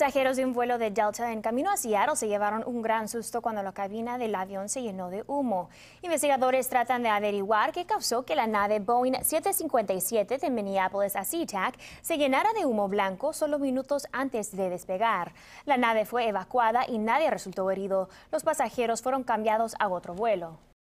Pasajeros de un vuelo de Delta en camino a Seattle se llevaron un gran susto cuando la cabina del avión se llenó de humo. Investigadores tratan de averiguar qué causó que la nave Boeing 757 de Minneapolis a SeaTac se llenara de humo blanco solo minutos antes de despegar. La nave fue evacuada y nadie resultó herido. Los pasajeros fueron cambiados a otro vuelo.